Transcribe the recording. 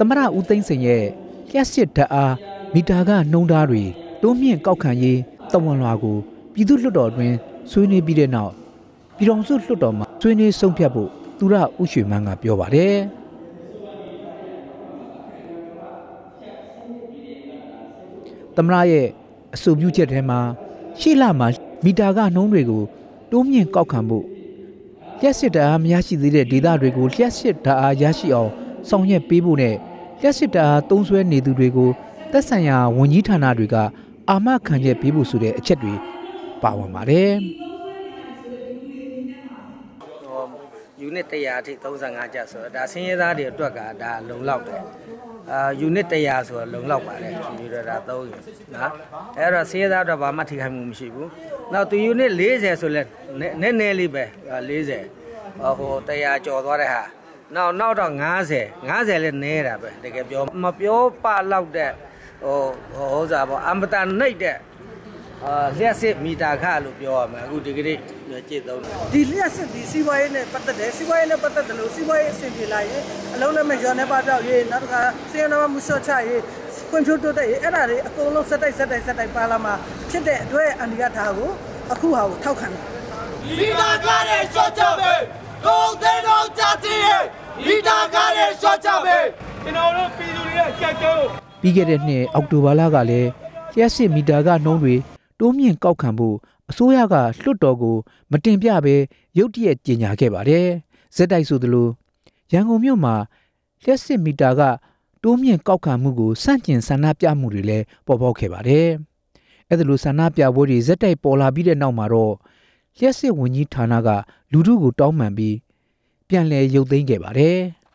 သမရဦးသိန်းစင်ရဲ့လျှက်စစ်ဓာတ်အားမီတာကနှုံးသားတွေတိုးမြင့်ကောက်ခံရေးတဝန်လွာကိုပြည်သူ့လွှတ်တော်အတွင်းဆွေးနွေးပြီးတဲ့နောက်ပြည်တော်စုလွှတ်တော်မှာဆွေးနွေးဆုံးဖြတ်ဖို့သူရဥရွှေမန်းကပြောပါတယ်သမရရဲ့အဆိုပြုချက်ထဲမှာရှေ့လမှာမီတာကနှုံးတွေကိုတိုးမြင့်ကောက်ခံဖို့လျှက်စစ်ဓာတ်အားမရရှိသေးတဲ့ဒေသတွေကိုလျှက်စစ်ဓာတ်အားရရှိအောင်ဆောင်ရွက်ပေးဖို့နဲ့လျှက်စစ်တအားသုံးဆွဲနေသူတွေကိုသက်ဆိုင်ရာဝန်ကြီးဌာနတွေကအာမခံချက်ပေးဖို့ဆိုတဲ့အချက်တွေပါဝင်ပါတယ်ယူနစ်100အထိ35ကျဆိုတော့ဒါဆင်းရဲသားတွေအတွက်ကဒါလုံလောက်တယ်အာယူနစ်100ဆိုတော့လုံလောက်ပါတယ်ဒီတော့ဒါ3ယူနော်အဲ့တော့ဆင်းရဲသားတော့ဘာမှထိခိုက်မှုမရှိဘူးနောက်သူယူနစ်40ဆိုလဲနည်းနည်းလေးပဲ40ဟို100ကျော်သွားတဲ့ဟာနောက်နောက်တော့90 90လည်းနဲတာပဲတကယ်ပြောမပြောပလောက်တဲ့ဟိုဟောစားပေါ့အမတန်နှိပ်တဲ့အာလျှက်စစ်မီတာခလို့ပြောရမှာအခုဒီကနေ့ကြည့်သုံးတယ်ဒီလျှက်စစ်ဒီစီဝိုင်းနဲ့ပတ်သက်တယ်စီဝိုင်းနဲ့ပတ်သက်တယ်လို့စီဝိုင်းအဆင်ပြေလာရင်အလုံးလက်မဲ့ရောင်းနေပါပြောက်ရေးနောက်တစ်ခါစီရနာမှုရှော့ချရေးကွန်ပျူတာတက်ရေးအဲ့ဒါတွေအကုန်လုံးစက်တိုက်စက်တိုက်စက်တိုက်ပါလာမှာဖြစ်တဲ့အတွက်အန်ဒီယာထားကို အခုဟာကိုထောက်ခံတယ်မီတာခရဲ့ရှော့ချပဲချကြမယ်ကျွန်တော်တို့ပြည်သူတွေရဲ့ကြက်ကြုံပြီးခဲ့တဲ့နှစ်အောက်တိုဘာလကလည်းလျှက်စစ်မီတာကနှုံးတွေတိုးမြင့်ကောက်ခံဖို့အစိုးရကလွှတ်တော်ကို မတင်ပြဘဲရုတ်တရက်ကြေညာခဲ့ပါတယ်။ဇက်တိုက်ဆိုသလို ရန်ကုန်မြို့မှာလျှက်စစ်မီတာကတိုးမြင့်ကောက်ခံမှုကိုစန့်ကျင်ဆန္ဒပြမှုတွေလည်းပေါ်ပေါက်ခဲ့ပါတယ်။အဲ့ဒါလိုဆန္ဒပြပွဲတွေဇက်တိုက်ပေါ်လာပြီးတဲ့နောက်မှာတော့လျှက်စစ်ဝန်ကြီးဌာနကလူထုကိုတောင်းပန်ပြီး ပြန်လည်ရုပ်သိမ်းခဲ့ပါတယ်။